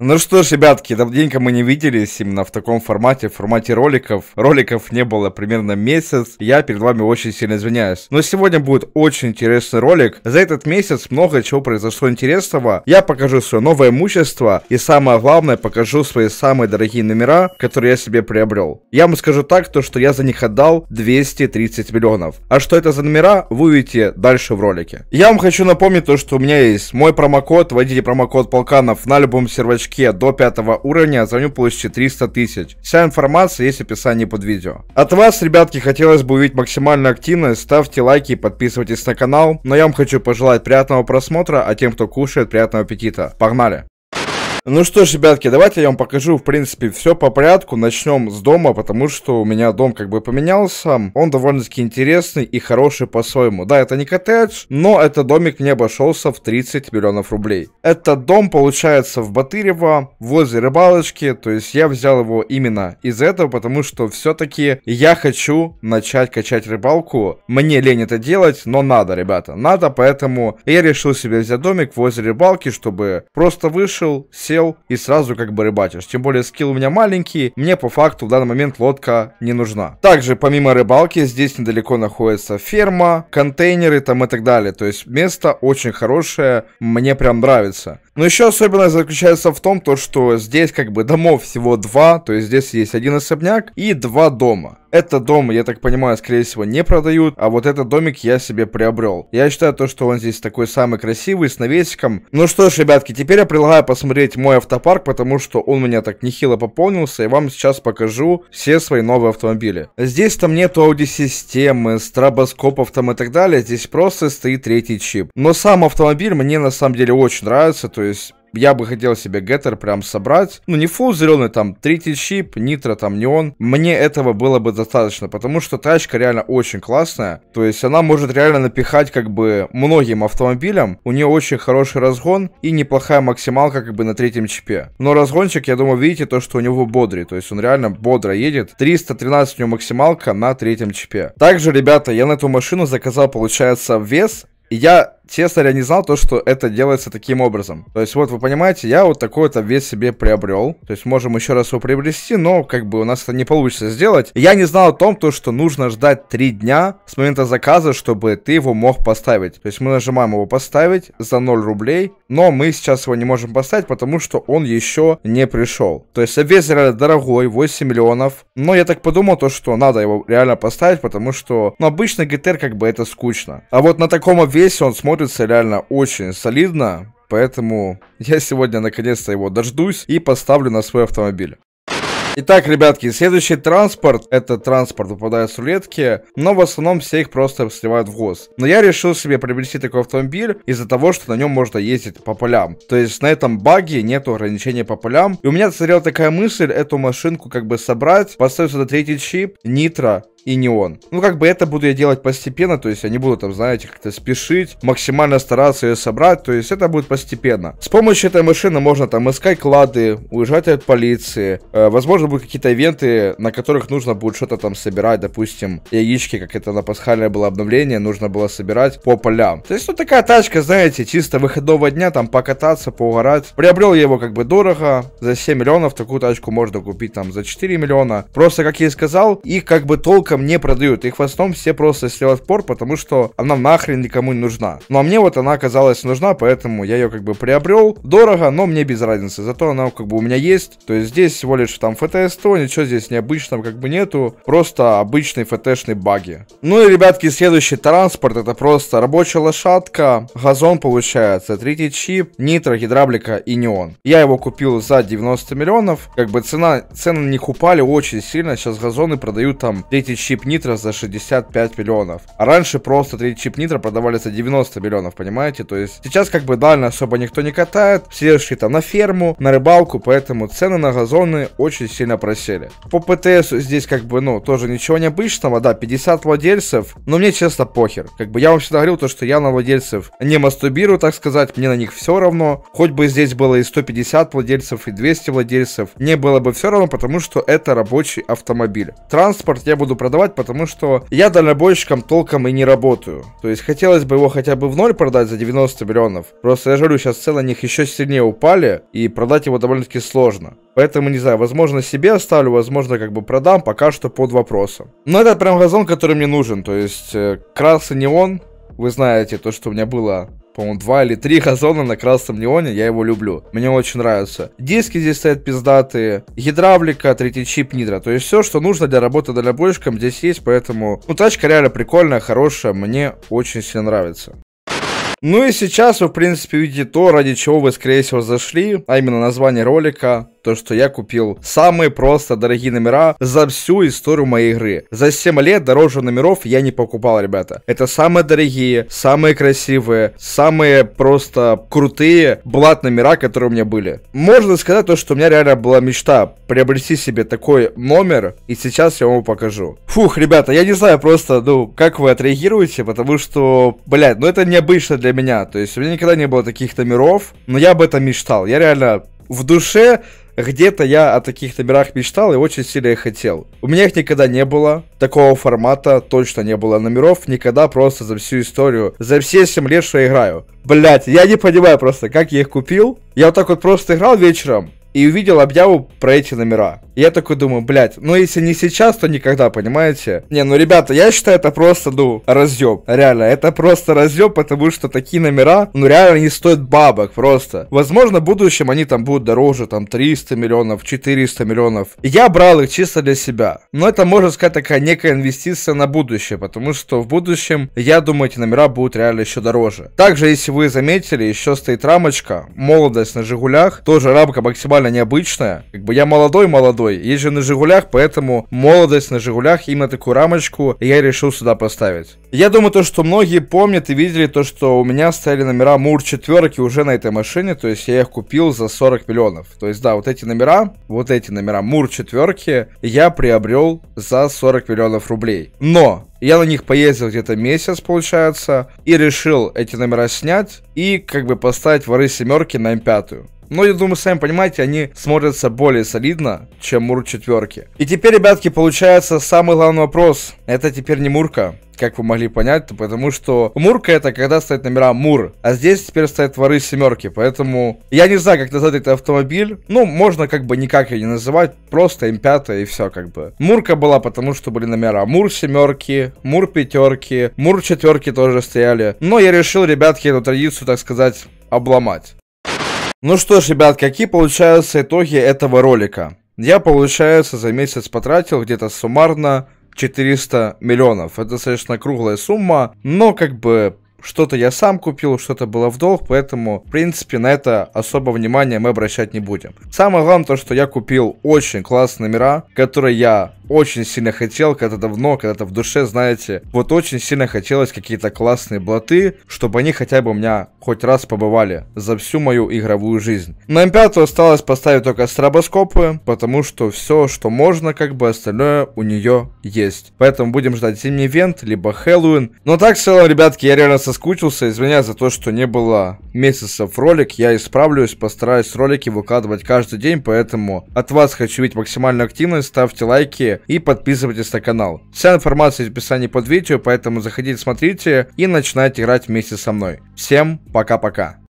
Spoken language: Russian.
Ну что ж, ребятки, давненько мы не виделись именно в таком формате, в формате роликов. Роликов не было примерно месяц, я перед вами очень сильно извиняюсь. Но сегодня будет очень интересный ролик. За этот месяц много чего произошло интересного. Я покажу свое новое имущество и самое главное, покажу свои самые дорогие номера, которые я себе приобрел. Я вам скажу так, то что я за них отдал 230 миллионов. А что это за номера, вы увидите дальше в ролике. Я вам хочу напомнить то, что у меня есть мой промокод, вводите промокод Полканов на любом сервачке значке до пятого уровня за ним получите 300 тысяч. Вся информация есть в описании под видео. От вас, ребятки, хотелось бы увидеть максимальную активность, ставьте лайки и подписывайтесь на канал. Но я вам хочу пожелать приятного просмотра, а тем, кто кушает, приятного аппетита. Погнали! Ну что ж, ребятки, давайте я вам покажу, в принципе, все по порядку. Начнем с дома, потому что у меня дом как бы поменялся. Он довольно-таки интересный и хороший по-своему. Да, это не коттедж, но этот домик мне обошелся в 30 миллионов рублей. Этот дом получается в Батырево, возле рыбалочки, то есть я взял его именно из этого, потому что все-таки я хочу начать качать рыбалку. Мне лень это делать, но надо, ребята, надо, поэтому я решил себе взять домик возле рыбалки, чтобы просто вышел, сел сел и сразу как бы рыбачишь. Тем более скилл у меня маленький, мне по факту в данный момент лодка не нужна. Также помимо рыбалки здесь недалеко находится ферма, контейнеры там и так далее. То есть место очень хорошее, мне прям нравится. Но еще особенность заключается в том, то, что здесь как бы домов всего два, то есть здесь есть один особняк и два дома. Этот дом, я так понимаю, скорее всего, не продают, а вот этот домик я себе приобрел. Я считаю то, что он здесь такой самый красивый, с навесиком. Ну что ж, ребятки, теперь я предлагаю посмотреть мой автопарк, потому что он у меня так нехило пополнился, и вам сейчас покажу все свои новые автомобили. Здесь там нету аудиосистемы, стробоскопов там и так далее, здесь просто стоит третий чип. Но сам автомобиль мне на самом деле очень нравится, то есть я бы хотел себе геттер прям собрать. Ну, не full зеленый, там, третий чип, нитро, там, неон. Мне этого было бы достаточно, потому что тачка реально очень классная. То есть она может реально напихать, как бы, многим автомобилям. У нее очень хороший разгон и неплохая максималка, как бы, на третьем чипе. Но разгончик, я думаю, видите то, что у него бодрый. То есть он реально бодро едет. 313 у него максималка на третьем чипе. Также, ребята, я на эту машину заказал, получается, вес я Тесарь я не знал то, что это делается таким образом. То есть вот вы понимаете, я вот такой вот обвес себе приобрел. То есть можем еще раз его приобрести, но как бы у нас это не получится сделать. я не знал о том, то, что нужно ждать 3 дня с момента заказа, чтобы ты его мог поставить. То есть мы нажимаем его поставить за 0 рублей, но мы сейчас его не можем поставить, потому что он еще не пришел. То есть обвес реально дорогой, 8 миллионов. Но я так подумал то, что надо его реально поставить, потому что, ну обычно GTR как бы это скучно. А вот на таком обвесе он смотрит смотрится реально очень солидно, поэтому я сегодня наконец-то его дождусь и поставлю на свой автомобиль. Итак, ребятки, следующий транспорт, это транспорт выпадает с рулетки, но в основном все их просто сливают в ГОС. Но я решил себе приобрести такой автомобиль из-за того, что на нем можно ездить по полям. То есть на этом баге нету ограничения по полям. И у меня царила такая мысль, эту машинку как бы собрать, поставить сюда третий чип, нитро, и не он. Ну, как бы это буду я делать постепенно, то есть я не буду там, знаете, как-то спешить, максимально стараться ее собрать, то есть это будет постепенно. С помощью этой машины можно там искать клады, уезжать от полиции, э, возможно, будут какие-то ивенты, на которых нужно будет что-то там собирать, допустим, яички, как это на пасхальное было обновление, нужно было собирать по полям. То есть, ну, такая тачка, знаете, чисто выходного дня, там, покататься, поугарать. Приобрел я его как бы дорого, за 7 миллионов, такую тачку можно купить там за 4 миллиона. Просто, как я и сказал, их как бы толком толком не продают. Их в основном все просто сливают пор, потому что она нахрен никому не нужна. Ну а мне вот она оказалась нужна, поэтому я ее как бы приобрел. Дорого, но мне без разницы. Зато она как бы у меня есть. То есть здесь всего лишь там ФТС-100, ничего здесь необычного как бы нету. Просто обычный обычные ФТшные баги. Ну и, ребятки, следующий транспорт. Это просто рабочая лошадка. Газон получается. Третий чип, нитро, гидравлика и неон. Я его купил за 90 миллионов. Как бы цена, цены на них упали очень сильно. Сейчас газоны продают там третий чип нитро за 65 миллионов. А раньше просто 3 чип нитро продавали за 90 миллионов, понимаете? То есть сейчас как бы дально особо никто не катает, все шли там на ферму, на рыбалку, поэтому цены на газоны очень сильно просели. По ПТС здесь как бы, ну, тоже ничего необычного, да, 50 владельцев, но мне честно похер. Как бы я вам всегда говорил то, что я на владельцев не мастурбирую, так сказать, мне на них все равно. Хоть бы здесь было и 150 владельцев, и 200 владельцев, мне было бы все равно, потому что это рабочий автомобиль. Транспорт я буду продавать продавать, потому что я дальнобойщиком толком и не работаю. То есть хотелось бы его хотя бы в ноль продать за 90 миллионов. Просто я же сейчас цены на них еще сильнее упали, и продать его довольно-таки сложно. Поэтому, не знаю, возможно, себе оставлю, возможно, как бы продам, пока что под вопросом. Но это прям газон, который мне нужен, то есть э, красный неон, вы знаете то, что у меня было по-моему, два или три газона на красном неоне, я его люблю. Мне очень нравится. Диски здесь стоят пиздатые, гидравлика, третий чип, нитро. То есть все, что нужно для работы дальнобойщиком здесь есть, поэтому... Ну, тачка реально прикольная, хорошая, мне очень сильно нравится. Ну и сейчас вы, в принципе, видите то, ради чего вы, скорее всего, зашли, а именно название ролика то, что я купил самые просто дорогие номера за всю историю моей игры. За 7 лет дороже номеров я не покупал, ребята. Это самые дорогие, самые красивые, самые просто крутые блат номера, которые у меня были. Можно сказать то, что у меня реально была мечта приобрести себе такой номер, и сейчас я вам покажу. Фух, ребята, я не знаю просто, ну, как вы отреагируете, потому что, блядь, ну это необычно для меня. То есть у меня никогда не было таких номеров, но я об этом мечтал. Я реально в душе где-то я о таких номерах мечтал и очень сильно их хотел. У меня их никогда не было, такого формата точно не было номеров, никогда просто за всю историю, за все 7 лет, что я играю. Блять, я не понимаю просто, как я их купил. Я вот так вот просто играл вечером, и увидел объяву про эти номера. я такой думаю, блядь, ну если не сейчас, то никогда, понимаете? Не, ну ребята, я считаю, это просто, ну, разъеб. Реально, это просто разъеб, потому что такие номера, ну реально не стоят бабок просто. Возможно, в будущем они там будут дороже, там 300 миллионов, 400 миллионов. я брал их чисто для себя. Но это, можно сказать, такая некая инвестиция на будущее, потому что в будущем, я думаю, эти номера будут реально еще дороже. Также, если вы заметили, еще стоит рамочка, молодость на Жигулях, тоже рамка максимально максимально необычная. Как бы я молодой-молодой, езжу на Жигулях, поэтому молодость на Жигулях, именно такую рамочку я решил сюда поставить. Я думаю, то, что многие помнят и видели то, что у меня стояли номера Мур четверки уже на этой машине, то есть я их купил за 40 миллионов. То есть да, вот эти номера, вот эти номера Мур четверки я приобрел за 40 миллионов рублей. Но я на них поездил где-то месяц, получается, и решил эти номера снять и как бы поставить воры семерки на М5. Но, я думаю, сами понимаете, они смотрятся более солидно, чем Мур четверки. И теперь, ребятки, получается самый главный вопрос. Это теперь не Мурка, как вы могли понять, потому что Мурка это когда стоят номера Мур, а здесь теперь стоят воры семерки, поэтому я не знаю, как назвать этот автомобиль, ну, можно как бы никак ее не называть, просто М5 и все как бы. Мурка была, потому что были номера Мур семерки, Мур пятерки, Мур четверки тоже стояли, но я решил, ребятки, эту традицию, так сказать, обломать. Ну что ж, ребят, какие получаются итоги этого ролика? Я, получается, за месяц потратил где-то суммарно 400 миллионов. Это достаточно круглая сумма, но как бы что-то я сам купил, что-то было в долг, поэтому, в принципе, на это особо внимания мы обращать не будем. Самое главное то, что я купил очень классные номера, которые я очень сильно хотел, когда давно, когда-то в душе, знаете, вот очень сильно хотелось какие-то классные блаты, чтобы они хотя бы у меня хоть раз побывали за всю мою игровую жизнь. На М5 осталось поставить только стробоскопы, потому что все, что можно, как бы остальное у нее есть. Поэтому будем ждать зимний вент, либо Хэллоуин. Но так в целом, ребятки, я реально со соскучился, извиняюсь за то, что не было месяцев ролик. Я исправлюсь, постараюсь ролики выкладывать каждый день, поэтому от вас хочу видеть максимальную активность. Ставьте лайки и подписывайтесь на канал. Вся информация в описании под видео, поэтому заходите, смотрите и начинайте играть вместе со мной. Всем пока-пока.